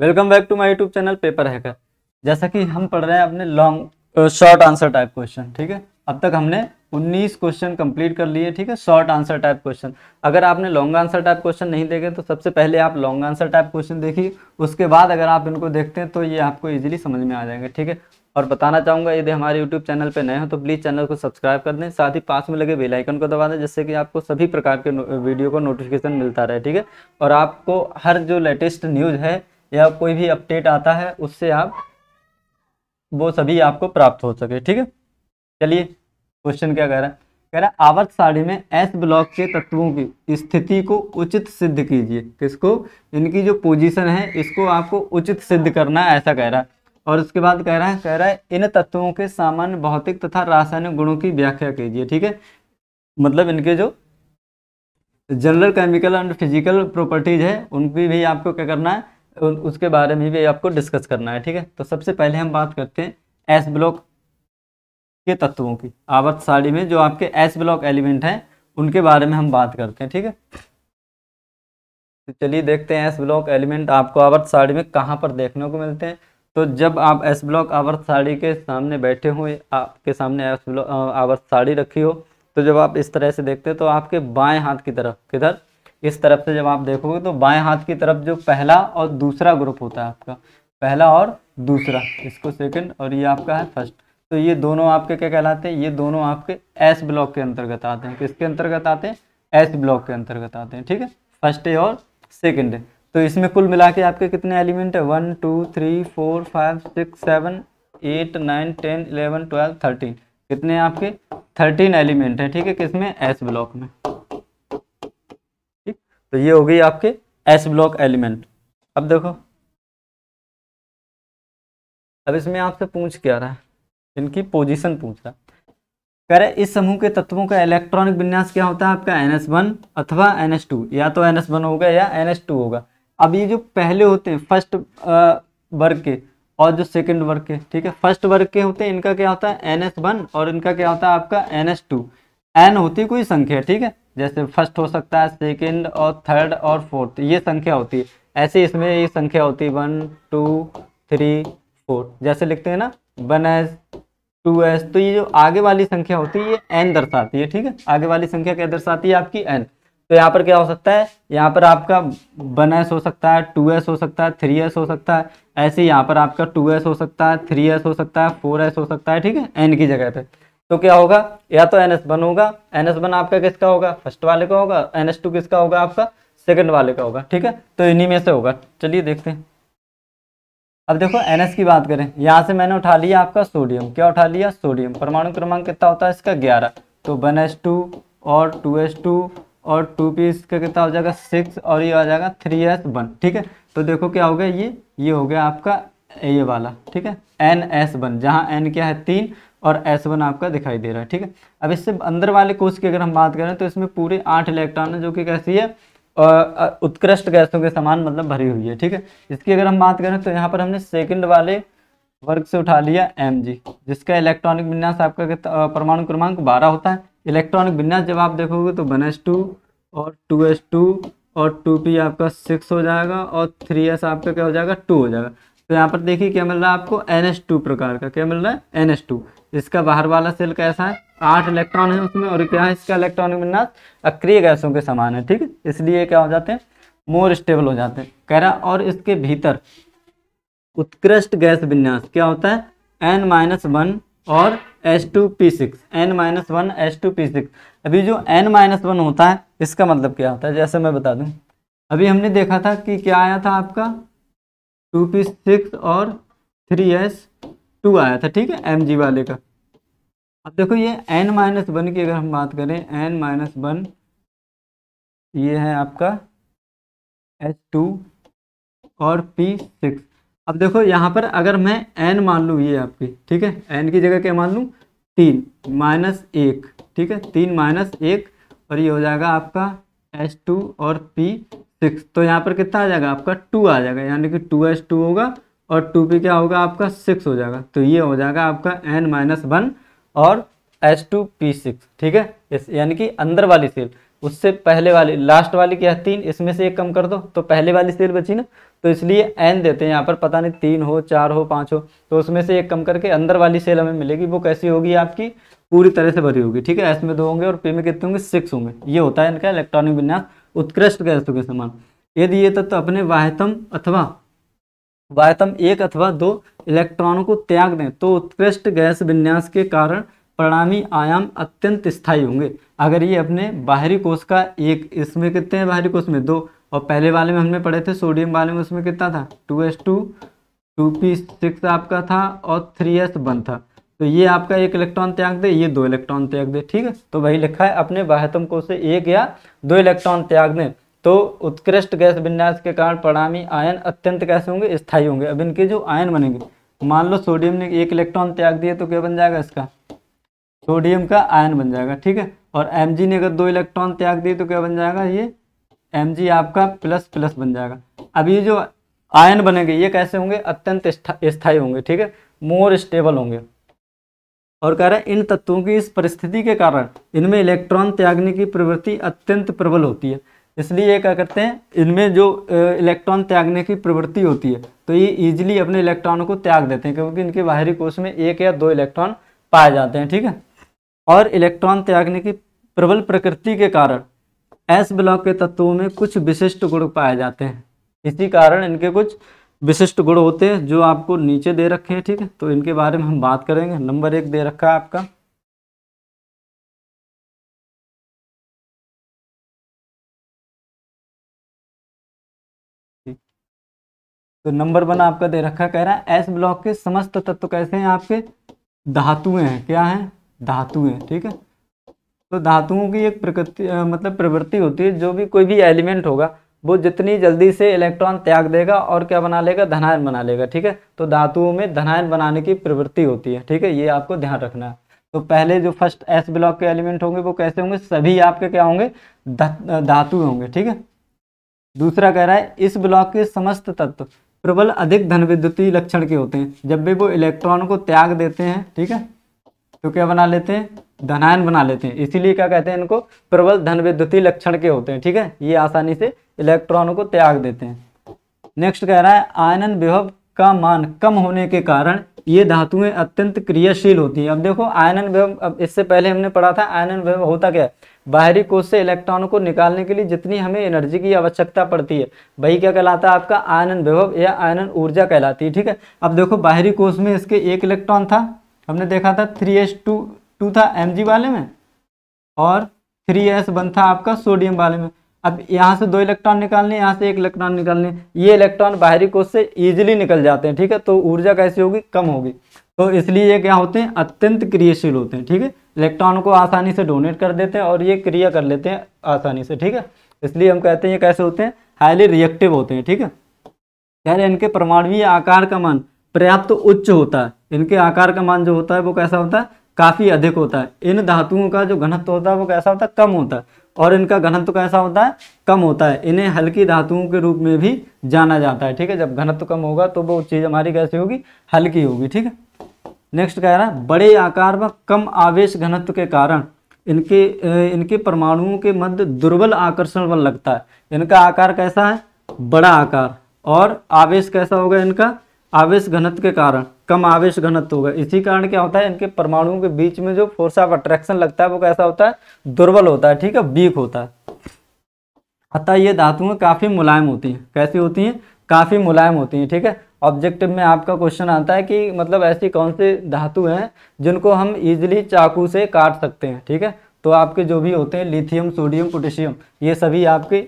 Welcome back to my YouTube channel paper hacker जैसा कि हम पढ़ रहे हैं अपने long short answer type question ठीक है अब तक हमने 19 क्वेश्चन कंप्लीट कर लिए ठीक है शॉर्ट आंसर टाइप क्वेश्चन अगर आपने लॉन्ग आंसर टाइप क्वेश्चन नहीं देखे तो सबसे पहले आप लॉन्ग आंसर टाइप क्वेश्चन देखिए उसके बाद अगर आप इनको देखते हैं तो ये आपको ईजिली समझ में आ जाएंगे ठीक है और बताना चाहूँगा यदि हमारे यूट्यूब चैनल पर नए हो तो प्लीज़ चैनल को सब्सक्राइब कर दें साथ ही पास में लगे बेलाइकन को दबा दें जिससे कि आपको सभी प्रकार के वीडियो को नोटिफिकेशन मिलता रहे ठीक है और आपको हर जो लेटेस्ट न्यूज़ है या कोई भी अपडेट आता है उससे आप वो सभी आपको प्राप्त हो सके ठीक है चलिए क्वेश्चन क्या कह रहा है कह रहा है आवर्त साड़ी में एस ब्लॉक के तत्वों की स्थिति को उचित सिद्ध कीजिए किसको इनकी जो पोजीशन है इसको आपको उचित सिद्ध करना है ऐसा कह रहा है और उसके बाद कह रहा है कह रहा है इन तत्वों के सामान्य भौतिक तथा रासायनिक गुणों की व्याख्या कीजिए ठीक है मतलब इनके जो general chemical and physical properties है उनकी भी आपको क्या करना है तो उसके बारे में भी आपको डिस्कस करना है ठीक है तो सबसे पहले हम बात करते हैं एस ब्लॉक के तत्वों की आवर्त साड़ी में जो आपके एस ब्लॉक एलिमेंट हैं उनके बारे में हम बात करते हैं ठीक है तो चलिए देखते हैं एस ब्लॉक एलिमेंट आपको आवर्त साड़ी में कहाँ पर देखने को मिलते हैं तो जब आप एस ब्लॉक आवर्त साड़ी के सामने बैठे हुए आपके सामने एस ब्लॉक आवर्त साड़ी रखी हो तो जब आप इस तरह से देखते हैं तो आपके बाएं हाथ की तरफ किधर इस तरफ से जब आप देखोगे तो बाएं हाथ की तरफ जो पहला और दूसरा ग्रुप होता है आपका पहला और दूसरा इसको सेकंड और ये आपका है फर्स्ट तो ये दोनों आपके क्या कहलाते हैं ये दोनों आपके एस ब्लॉक के अंतर्गत आते हैं किसके अंतर्गत आते हैं एस ब्लॉक के अंतर्गत आते हैं ठीक है फर्स्ट ए और सेकेंड तो इसमें कुल मिला के आपके कितने एलिमेंट है one two three four five six seven eight nine ten eleven twelve thirteen कितने आपके थर्टीन एलिमेंट हैं ठीक है किसमें एस ब्लॉक में तो ये हो गई आपके एस ब्लॉक एलिमेंट अब देखो अब इसमें आपसे पूछ क्या रहा है इनकी पोजीशन पूछ रहा कह रहे इस समूह के तत्वों का इलेक्ट्रॉनिक विन्यास क्या होता है आपका एन एस वन अथवा एनएस टू या तो एन एस वन होगा या एनएस टू होगा अब ये जो पहले होते हैं फर्स्ट वर्ग के और जो सेकंड वर्ग के ठीक है फर्स्ट वर्ग के होते हैं इनका क्या होता है एन एस वन और इनका क्या होता है आपका एन एस टू एन होती कोई संख्या ठीक है जैसे फर्स्ट हो सकता है सेकेंड और थर्ड और फोर्थ ये संख्या होती है ऐसे इसमें ये संख्या होती है वन टू थ्री फोर जैसे लिखते हैं ना वन एस टू एस तो ये जो आगे वाली संख्या होती है ये एन दर्शाती है ठीक है आगे वाली संख्या क्या दर्शाती है आपकी एन तो यहाँ पर क्या हो सकता है यहाँ पर आपका वन एस हो सकता है टू एस हो सकता है थ्री एस हो सकता है ऐसे यहाँ पर आपका टू एस हो सकता है थ्री एस हो सकता है फोर एस हो सकता है ठीक है एन की जगह पर तो क्या होगा या तो एन एस वन होगा एन एस वन आपका किसका होगा फर्स्ट वाले का होगा एन एस टू किसका होगा आपका सेकंड वाले का होगा ठीक है तो इन्हीं में से होगा चलिए देखते हैं अब देखो एन की बात करें यहाँ से मैंने उठा लिया आपका सोडियम क्या उठा लिया सोडियम परमाणु क्रमांक कितना होता है इसका ग्यारह तो वन एस टू और टू एस टू और टू पी इसका कितना हो जाएगा सिक्स और ये आ जाएगा थ्री एस वन ठीक है तो देखो क्या हो गया ये ये हो गया आपका ये वाला ठीक है एन एस वन जहाँ एन क्या है तीन और एस वन आपका दिखाई दे रहा है ठीक है अब इससे अंदर वाले कोष की अगर हम बात करें तो इसमें पूरे आठ इलेक्ट्रॉन है जो कि कैसी है उत्कृष्ट गैसों के समान मतलब भरी हुई है ठीक है इसकी अगर हम बात करें तो यहाँ पर हमने सेकंड वाले वर्ग से उठा लिया एम जी जिसका इलेक्ट्रॉनिक विन्यास आपका परमाणु क्रमांक बारह होता है इलेक्ट्रॉनिक विन्यास जब आप देखोगे तो वन एस टू और टू एस टू और टू पी आपका सिक्स हो जाएगा और थ्री एस आपका क्या हो जाएगा टू हो जाएगा तो यहाँ पर देखिए क्या मिल रहा है आपको एन एस टू प्रकार का क्या मिल रहा है एन एस टू इसका बाहर वाला सेल कैसा है आठ इलेक्ट्रॉन है उसमें और क्या है इसका इलेक्ट्रॉनिक विन्यास अक्रिय गैसों के समान है ठीक है इसलिए क्या हो जाते हैं मोर स्टेबल हो जाते हैं कह रहा और इसके भीतर उत्कृष्ट गैस विन्यास क्या होता है एन माइनस वन और S two P six N minus one S two P six अभी जो एन माइनस वन होता है इसका मतलब क्या होता है जैसे मैं बता दूं अभी हमने देखा था कि क्या आया था आपका टू पी सिक्स और थ्री एस टू आया था ठीक है एम जी वाले का अब देखो ये एन माइनस वन की अगर हम बात करें एन माइनस वन ये है आपका एच टू और पी सिक्स अब देखो यहाँ पर अगर मैं एन मान लूँ ये आपकी ठीक है एन की जगह क्या मान लूँ तीन माइनस एक ठीक है तीन माइनस एक और ये हो जाएगा आपका एच टू और पी सिक्स तो यहाँ पर कितना आ जाएगा आपका टू आ जाएगा यानी कि टू एच टू होगा और टू पी क्या होगा आपका सिक्स हो जाएगा तो ये हो जाएगा आपका एन माइनस वन और एस टू पी सिक्स ठीक है इस यानी कि अंदर वाली सेल उससे पहले वाली लास्ट वाली क्या तीन इसमें से एक कम कर दो तो पहले वाली सेल बची ना तो इसलिए एन देते हैं यहाँ पर पता नहीं तीन हो चार हो पाँच हो तो उसमें से एक कम करके अंदर वाली सेल हमें मिलेगी वो कैसी होगी आपकी पूरी तरह से भरी होगी ठीक है एस में दो होंगे और पी में कितने होंगे सिक्स होंगे ये होता है इनका इलेक्ट्रॉनिक विन्यास उत्कृष्ट गैसों के समान यदि ये तत्व तो अपने वाहतम अथवा वायतम एक अथवा दो इलेक्ट्रॉनों को त्याग दें तो उत्कृष्ट गैस विन्यास के कारण परिणामी आयाम अत्यंत स्थायी होंगे अगर ये अपने बाहरी कोष का एक इसमें कितने हैं बाहरी कोष में दो और पहले वाले में हमने पढ़े थे सोडियम वाले में उसमें कितना था two S two two P six आपका था और थ्री एस वन था तो ये आपका एक इलेक्ट्रॉन त्याग दे ये दो इलेक्ट्रॉन त्याग दे ठीक है तो वही लिखा है अपने बाह्यतम कोष से एक या दो इलेक्ट्रॉन त्याग दें तो उत्कृष्ट गैस विन्यास के कारण परिणामी आयन अत्यंत कैसे होंगे स्थायी होंगे अब इनके जो आयन बनेंगे मान लो सोडियम ने एक इलेक्ट्रॉन त्याग दिया तो क्या बन जाएगा इसका सोडियम का आयन बन जाएगा ठीक है और एम ने अगर दो इलेक्ट्रॉन त्याग दिए तो क्या बन जाएगा ये एम आपका प्लस प्लस बन जाएगा अब ये जो आयन बनेंगे ये कैसे होंगे अत्यंत स्थायी होंगे ठीक है मोर स्टेबल होंगे और कह रहे हैं इन तत्वों की इस परिस्थिति के कारण इनमें इलेक्ट्रॉन त्यागने की प्रवृत्ति अत्यंत प्रबल होती है इसलिए ये क्या करते हैं इनमें जो इलेक्ट्रॉन त्यागने की प्रवृत्ति होती है तो ये इजीली अपने इलेक्ट्रॉनों को त्याग देते हैं क्योंकि इनके बाहरी कोष में एक या दो इलेक्ट्रॉन पाए जाते हैं ठीक है और इलेक्ट्रॉन त्यागने की प्रबल प्रकृति के कारण एस ब्लॉक के तत्वों में कुछ विशिष्ट गुण पाए जाते हैं इसी कारण इनके कुछ विशिष्ट गुण होते हैं जो आपको नीचे दे रखे हैं ठीक है तो इनके बारे में हम बात करेंगे नंबर एक दे रखा है आपका तो नंबर वन आपका दे रखा कह रहा है एस ब्लॉक के समस्त तत्व कैसे हैं आपके धातुएं हैं क्या हैं धातुएं ठीक है तो धातुओं की एक प्रकृति मतलब प्रवृत्ति होती है जो भी कोई भी एलिमेंट होगा वो जितनी जल्दी से इलेक्ट्रॉन त्याग देगा और क्या बना लेगा धनायन बना लेगा ठीक है तो धातुओं में धनायन बनाने की प्रवृत्ति होती है ठीक है ये आपको ध्यान रखना है तो पहले जो फर्स्ट एस ब्लॉक के एलिमेंट होंगे वो कैसे होंगे सभी आपके क्या होंगे धातु होंगे ठीक है दूसरा कह रहा है इस ब्लॉक के समस्त तत्व प्रबल अधिक धन विद्युतीय लक्षण के होते हैं जब भी वो इलेक्ट्रॉन को त्याग देते हैं ठीक है तो क्या बना लेते हैं धनायन बना लेते हैं इसीलिए क्या कहते हैं इनको प्रबल धन विद्युतीय लक्षण के होते हैं ठीक है ये आसानी से इलेक्ट्रॉनों को त्याग देते हैं नेक्स्ट कह रहा है आयनन विभव का मान कम होने के कारण ये धातुएं अत्यंत क्रियाशील होती हैं अब देखो आयनन विभव अब इससे पहले हमने पढ़ा था आयनन विभव होता क्या है बाहरी कोष से इलेक्ट्रॉनों को निकालने के लिए जितनी हमें एनर्जी की आवश्यकता पड़ती है वही क्या कहलाता है आपका आयनन विभव या आयनन ऊर्जा कहलाती है ठीक है अब देखो बाहरी कोष में इसके एक इलेक्ट्रॉन था हमने देखा था थ्री एस टू टू था एम वाले में और थ्री एस वन था आपका सोडियम वाले में अब यहाँ से दो इलेक्ट्रॉन निकालने यहाँ से एक इलेक्ट्रॉन निकालने ये इलेक्ट्रॉन बाहरी कोष से ईजिली निकल जाते हैं ठीक है तो ऊर्जा कैसी होगी कम होगी तो इसलिए ये क्या होते हैं अत्यंत क्रियाशील होते हैं ठीक है इलेक्ट्रॉन को आसानी से डोनेट कर देते हैं और ये क्रिया कर लेते हैं आसानी से ठीक है इसलिए हम कहते हैं ये कैसे होते हैं हाईली रिएक्टिव होते हैं ठीक है यार इनके परमाणवीय आकार का मान पर्याप्त तो उच्च होता है इनके आकार का मान जो होता है वो कैसा होता है काफ़ी अधिक होता है इन धातुओं का जो घनत्व होता है वो कैसा होता है कम होता है और इनका घनत्व कैसा होता है कम होता है इन्हें हल्की धातुओं के रूप में भी जाना जाता है ठीक है जब घनत्व कम होगा तो वो चीज़ हमारी कैसी होगी हल्की होगी ठीक है नेक्स्ट कह रहा है बड़े आकार व कम आवेश घनत्व के कारण इनके इनके परमाणुओं के मध्य दुर्बल आकर्षण बल लगता है इनका आकार कैसा है बड़ा आकार और आवेश कैसा होगा इनका आवेश घनत्व के कारण कम आवेश घनत्व होगा इसी कारण क्या होता है इनके परमाणुओं के बीच में जो फोर्स ऑफ अट्रैक्शन लगता है वो कैसा होता है दुर्बल होता है ठीक है वीक होता है अतः ये धातुएं काफ़ी मुलायम होती हैं कैसी होती हैं काफ़ी मुलायम होती हैं ठीक है ऑब्जेक्टिव में आपका क्वेश्चन आता है कि मतलब ऐसी कौन से धातु हैं जिनको हम इजीली चाकू से काट सकते हैं ठीक है तो आपके जो भी होते हैं लिथियम सोडियम पोटेशियम ये सभी आपके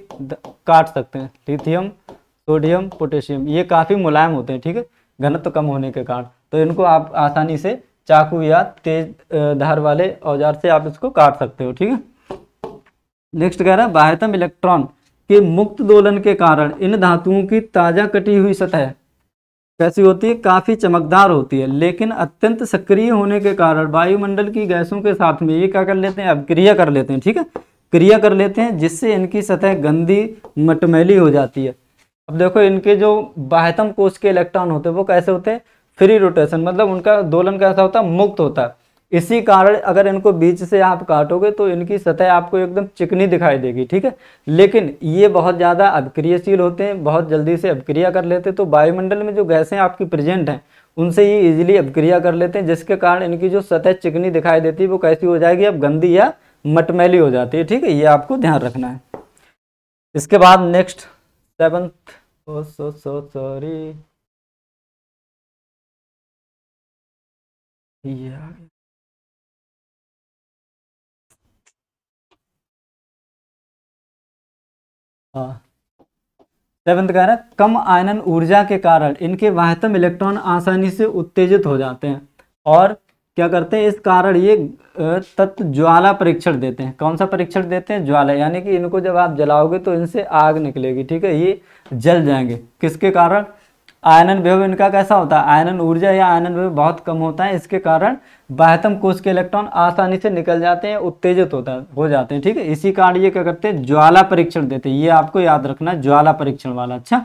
काट सकते हैं लिथियम सोडियम पोटेशियम ये काफ़ी मुलायम होते हैं ठीक है घनत्व तो कम होने के कारण तो इनको आप आसानी से चाकू या तेज धार वाले औजार से आप इसको काट सकते हो ठीक है नेक्स्ट कह रहा है बाह्यतम इलेक्ट्रॉन के मुक्त दोलन के कारण इन धातुओं की ताज़ा कटी हुई सतह कैसी होती है काफ़ी चमकदार होती है लेकिन अत्यंत सक्रिय होने के कारण वायुमंडल की गैसों के साथ में ये क्या कर लेते हैं क्रिया कर लेते हैं ठीक है क्रिया कर लेते हैं जिससे इनकी सतह गंदी मटमैली हो जाती है अब देखो इनके जो बाह्यतम कोष के इलेक्ट्रॉन होते हैं वो कैसे होते हैं फ्री रोटेशन मतलब उनका दोलन कैसा होता है मुक्त होता है इसी कारण अगर इनको बीच से आप काटोगे तो इनकी सतह आपको एकदम चिकनी दिखाई देगी ठीक है लेकिन ये बहुत ज़्यादा अभिक्रियाशील होते हैं बहुत जल्दी से अपक्रिया कर लेते हैं तो वायुमंडल में जो गैसें आपकी प्रेजेंट हैं उनसे ये इजीली अपक्रिया कर लेते हैं जिसके कारण इनकी जो सतह चिकनी दिखाई देती है वो कैसी हो जाएगी अब गंदी या मटमैली हो जाती है ठीक है ये आपको ध्यान रखना है इसके बाद नेक्स्ट सेवंथ सॉरी हाँ। सेवंथ कह रहा है कम आयनन ऊर्जा के कारण इनके वाहतम इलेक्ट्रॉन आसानी से उत्तेजित हो जाते हैं और क्या करते हैं इस कारण ये तत्व ज्वाला परीक्षण देते हैं कौन सा परीक्षण देते हैं ज्वाला यानी कि इनको जब आप जलाओगे तो इनसे आग निकलेगी ठीक है ये जल जाएंगे किसके कारण आयनन वेव इनका कैसा होता है आयनन ऊर्जा या आयनन विभव बहुत कम होता है इसके कारण बाह्यतम कोष के इलेक्ट्रॉन आसानी से निकल जाते हैं उत्तेजित होता हो जाते हैं ठीक है इसी कारण ये क्या करते हैं ज्वाला परीक्षण देते हैं ये आपको याद रखना ज्वाला परीक्षण वाला अच्छा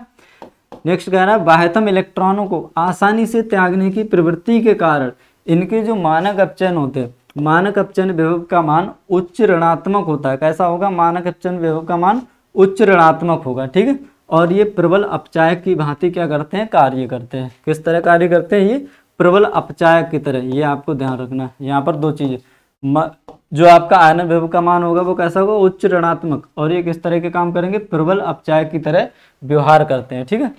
नेक्स्ट कह रहा है बाह्यतम इलेक्ट्रॉनों को आसानी से त्यागने की प्रवृत्ति के कारण इनके जो मानक अपचयन होते हैं मानक अपचयन विभव का मान उच्च ऋणात्मक होता है कैसा होगा मानक अपचयन विभव का मान उच्च ऋणात्मक होगा ठीक है और ये प्रबल अपचाय की भांति क्या करते हैं कार्य करते हैं किस तरह कार्य करते हैं ये प्रबल अपचाय की तरह ये आपको ध्यान रखना है यहाँ पर दो चीज़ें जो आपका आयन विभव का मान होगा वो कैसा होगा उच्च ऋणात्मक और ये किस तरह के काम करेंगे प्रबल अपचाय की तरह व्यवहार करते हैं ठीक है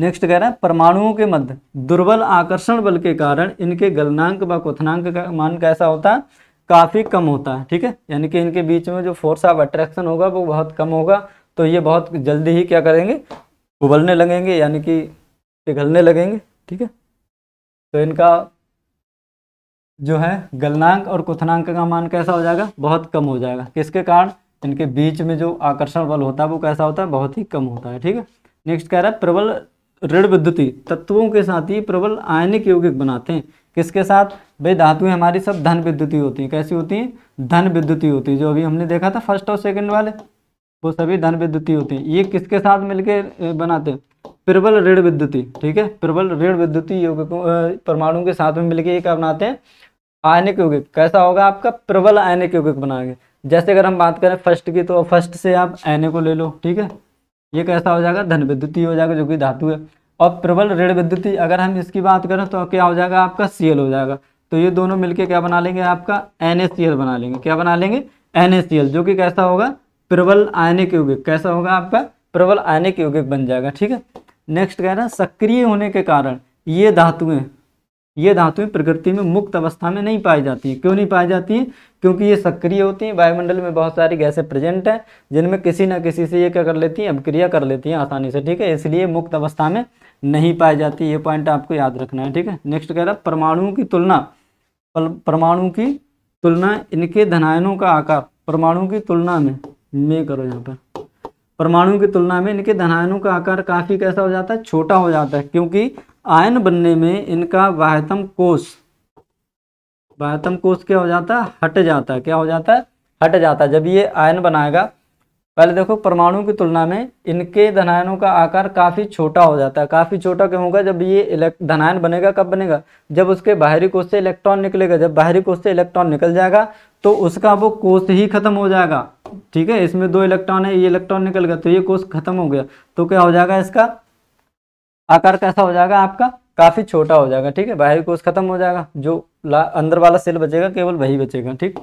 नेक्स्ट कह रहे हैं परमाणुओं के मध्य दुर्बल आकर्षण बल के कारण इनके गलनांक व क्वथनांक का मान कैसा होता है काफ़ी कम होता है ठीक है यानी कि इनके बीच में जो फोर्स ऑफ अट्रैक्शन होगा वो बहुत कम होगा तो ये बहुत जल्दी ही क्या करेंगे उबलने लगेंगे यानी कि पिघलने लगेंगे ठीक है तो इनका जो है गलनांक और कुथनांक का मान कैसा हो जाएगा बहुत कम हो जाएगा किसके कारण इनके बीच में जो आकर्षण बल होता है वो कैसा होता है बहुत ही कम होता है ठीक है नेक्स्ट कह रहा है प्रबल ऋण विद्युती तत्वों के साथ ही प्रबल आयनिक यौगिक बनाते हैं किसके साथ भाई धातुएं हमारी सब धन विद्युती होती हैं कैसी होती हैं धन विद्युती होती है जो अभी हमने देखा था फर्स्ट और सेकंड वाले वो सभी धन विद्युती होती है ये किसके साथ मिलकर बनाते हैं प्रबल ऋण विद्युती ठीक है प्रबल ऋण विद्युती यौगिकों परमाणु के साथ में मिलकर ये क्या बनाते हैं आयनिक यौगिक कैसा होगा आपका प्रबल आयनिक यौगिक बनाएंगे जैसे अगर हम बात करें फर्स्ट की तो फर्स्ट से आप आयने को ले लो ठीक है ये कैसा हो जाएगा धन विद्युती हो जाएगा जो कि धातु है और प्रबल ऋण विद्युती अगर हम इसकी बात करें तो क्या हो जाएगा आपका सीएल हो जाएगा तो ये दोनों मिलके क्या बना लेंगे आपका एन बना लेंगे क्या बना लेंगे एन जो कि कैसा होगा प्रबल आयनिक यौगिक कैसा होगा आपका प्रबल आयनिक यौगिक बन जाएगा ठीक है नेक्स्ट कह रहा है सक्रिय होने के कारण ये धातुएं ये धातुएं प्रकृति में मुक्त अवस्था में नहीं पाई जाती हैं क्यों नहीं पाई जाती हैं क्योंकि ये सक्रिय होती हैं वायुमंडल में बहुत सारी गैसें प्रेजेंट हैं जिनमें किसी ना किसी से ये क्या कर लेती हैं अभिक्रिया कर लेती हैं आसानी से ठीक है इसलिए मुक्त अवस्था में नहीं पाई जाती ये पॉइंट आपको याद रखना है ठीक है नेक्स्ट कह रहा है परमाणुओं की तुलना परमाणु की तुलना इनके धनायनों का आकार परमाणु की तुलना में में करो यहाँ पर परमाणु की तुलना में इनके धनायनों का आकार काफ़ी कैसा हो जाता है छोटा हो जाता है क्योंकि आयन बनने में इनका वाहतम कोष वाहतम कोष क्या हो जाता है हट जाता है क्या हो जाता है हट जाता है जब ये आयन बनाएगा पहले देखो परमाणु की तुलना में इनके धनायनों का आकार काफ़ी छोटा हो जाता है काफ़ी छोटा क्यों होगा जब ये धनायन बनेगा कब बनेगा जब उसके बाहरी कोष से इलेक्ट्रॉन निकलेगा जब बाहरी कोष से इलेक्ट्रॉन निकल जाएगा तो उसका वो कोष ही खत्म हो जाएगा ठीक है इसमें दो इलेक्ट्रॉन है ये इलेक्ट्रॉन निकल गया तो ये कोष खत्म हो गया तो क्या हो जाएगा इसका आकार कैसा हो जाएगा आपका काफ़ी छोटा हो जाएगा ठीक है बाहरी कोष खत्म हो जाएगा जो अंदर वाला सेल बचेगा केवल वही बचेगा ठीक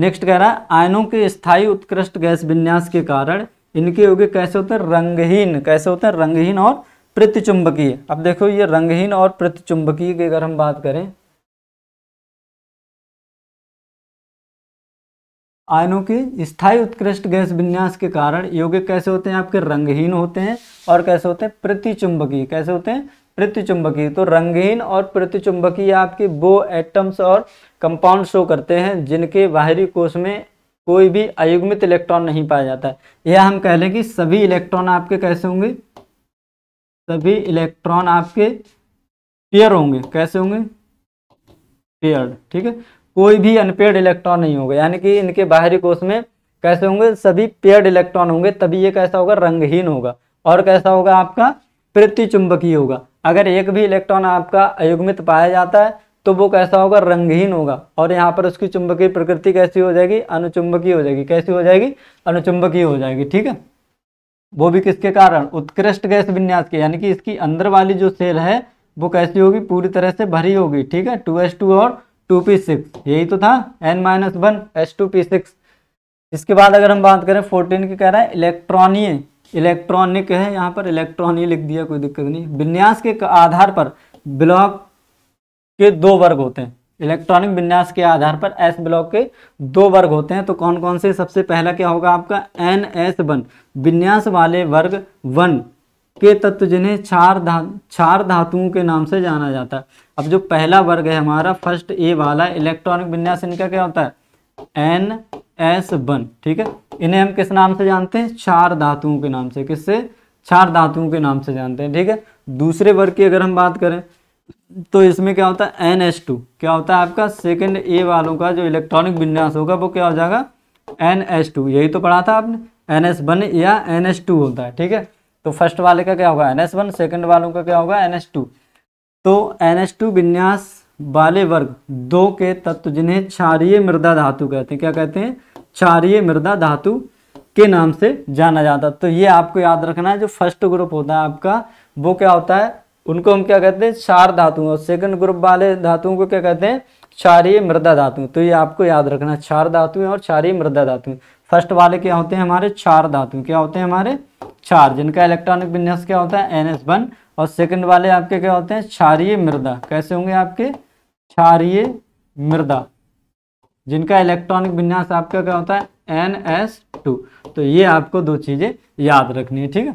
नेक्स्ट कह रहा है आयनों के स्थायी उत्कृष्ट गैस विन्यास के कारण इनके योग्य कैसे होते हैं रंगहीन कैसे होते हैं रंगहीन और प्रतिचुंबकीय अब देखो ये रंगहीन और प्रतिचुंबकीय की अगर हम बात करें आयनों के स्थायी उत्कृष्ट गैस विन्यास के कारण यौगिक कैसे होते हैं आपके रंगहीन होते हैं और कैसे होते हैं प्रतिचुंबकीय कैसे होते हैं प्रतिचुंबकीय तो रंगहीन और प्रतिचुंबकीय आपके वो एटम्स और कंपाउंड शो करते हैं जिनके बाहरी कोष में कोई भी अयुग्मित इलेक्ट्रॉन नहीं पाया जाता है यह हम कह लें कि सभी इलेक्ट्रॉन आपके कैसे होंगे सभी इलेक्ट्रॉन आपके पेयर होंगे कैसे होंगे पेयर्ड ठीक है कोई भी अनपेयर्ड इलेक्ट्रॉन नहीं होगा यानी कि इनके बाहरी कोष में कैसे होंगे सभी पेयर्ड इलेक्ट्रॉन होंगे तभी ये कैसा होगा रंगहीन होगा और कैसा होगा आपका प्रतिचुंबकीय होगा अगर एक भी इलेक्ट्रॉन आपका अयुग्मित पाया जाता है तो वो कैसा होगा रंगहीन होगा और यहाँ पर उसकी चुंबकीय प्रकृति कैसी हो जाएगी अनुचुंबकीय हो जाएगी कैसी हो जाएगी अनुचुंबकीय हो जाएगी ठीक है वो भी किसके कारण उत्कृष्ट गैस विन्यास के यानी कि इसकी अंदर वाली जो सेल है वो कैसी होगी पूरी तरह से भरी होगी ठीक है टू एस टू और टू पी सिक्स यही तो था N minus one S two P six इसके बाद अगर हम बात करें फोर्टीन की कह रहा है इलेक्ट्रॉनीय इलेक्ट्रॉनिक है यहाँ पर इलेक्ट्रॉन ही लिख दिया कोई दिक्कत नहीं विन्यास के आधार पर ब्लॉक के दो वर्ग होते हैं इलेक्ट्रॉनिक विन्यास के आधार पर एस ब्लॉक के दो वर्ग होते हैं तो कौन कौन से सबसे पहला क्या होगा आपका एन एस वन विन्यास वाले वर्ग वन के तत्व जिन्हें चार धा चार धातुओं के नाम से जाना जाता है अब जो पहला वर्ग है हमारा फर्स्ट ए वाला इलेक्ट्रॉनिक विन्यास इनका क्या होता है एन एस वन ठीक है इन्हें हम किस नाम से जानते हैं चार धातुओं के नाम से किससे चार धातुओं के नाम से जानते हैं ठीक है दूसरे वर्ग की अगर हम बात करें तो इसमें क्या होता है एन एस टू क्या होता है आपका सेकेंड ए वालों का जो इलेक्ट्रॉनिक विन्यास होगा वो क्या हो जाएगा एन एस टू यही तो पढ़ा था आपने एन एस वन या एन एस टू होता है ठीक है तो फर्स्ट वाले का क्या होगा एन एस वन सेकेंड वालों का क्या होगा एन एस टू तो एन एस टू विन्यास वाले वर्ग दो के तत्व जिन्हें क्षारीय मृदा धातु कहते हैं क्या कहते हैं क्षारीय मृदा धातु के नाम से जाना जाता तो ये आपको याद रखना है जो फर्स्ट ग्रुप होता है आपका वो क्या होता है उनको हम क्या कहते हैं क्षार धातु और सेकंड ग्रुप वाले धातुओं को क्या कहते हैं क्षारीय मृदा धातु तो ये आपको याद रखना क्षार धातु और क्षारीय मृदा धातु फर्स्ट वाले क्या होते हैं हमारे क्षार धातु क्या होते हैं हमारे क्षार जिनका इलेक्ट्रॉनिक विन्यास क्या होता है एन एस वन और सेकंड वाले आपके क्या होते हैं क्षारीय मृदा कैसे होंगे आपके क्षारीय मृदा जिनका इलेक्ट्रॉनिक विन्यास आपका क्या होता है एन एस टू तो ये आपको दो चीज़ें याद रखनी है ठीक है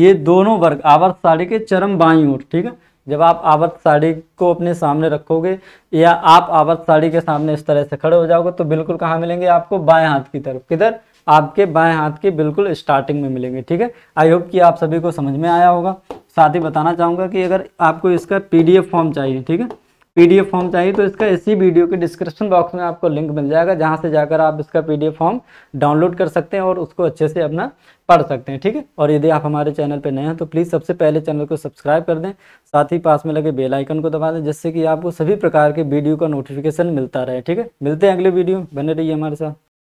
ये दोनों वर्ग आवर्त साड़ी के चरम बाई ओर ठीक है जब आप आवर्त साड़ी को अपने सामने रखोगे या आप आवर्त साड़ी के सामने इस तरह से खड़े हो जाओगे तो बिल्कुल कहाँ मिलेंगे आपको बाएं हाथ की तरफ किधर आपके बाएं हाथ के बिल्कुल स्टार्टिंग में मिलेंगे ठीक है आई होप कि आप सभी को समझ में आया होगा साथ ही बताना चाहूँगा कि अगर आपको इसका पी फॉर्म चाहिए ठीक है पीडीएफ फॉर्म चाहिए तो इसका इसी वीडियो के डिस्क्रिप्शन बॉक्स में आपको लिंक मिल जाएगा जहाँ से जाकर आप इसका पीडीएफ फॉर्म डाउनलोड कर सकते हैं और उसको अच्छे से अपना पढ़ सकते हैं ठीक है और यदि आप हमारे चैनल पर नए हैं तो प्लीज़ सबसे पहले चैनल को सब्सक्राइब कर दें साथ ही पास में लगे बेल आइकन को दबा दें जिससे कि आपको सभी प्रकार के वीडियो का नोटिफिकेशन मिलता रहे ठीक है मिलते हैं अगले वीडियो बने रहिए हमारे साथ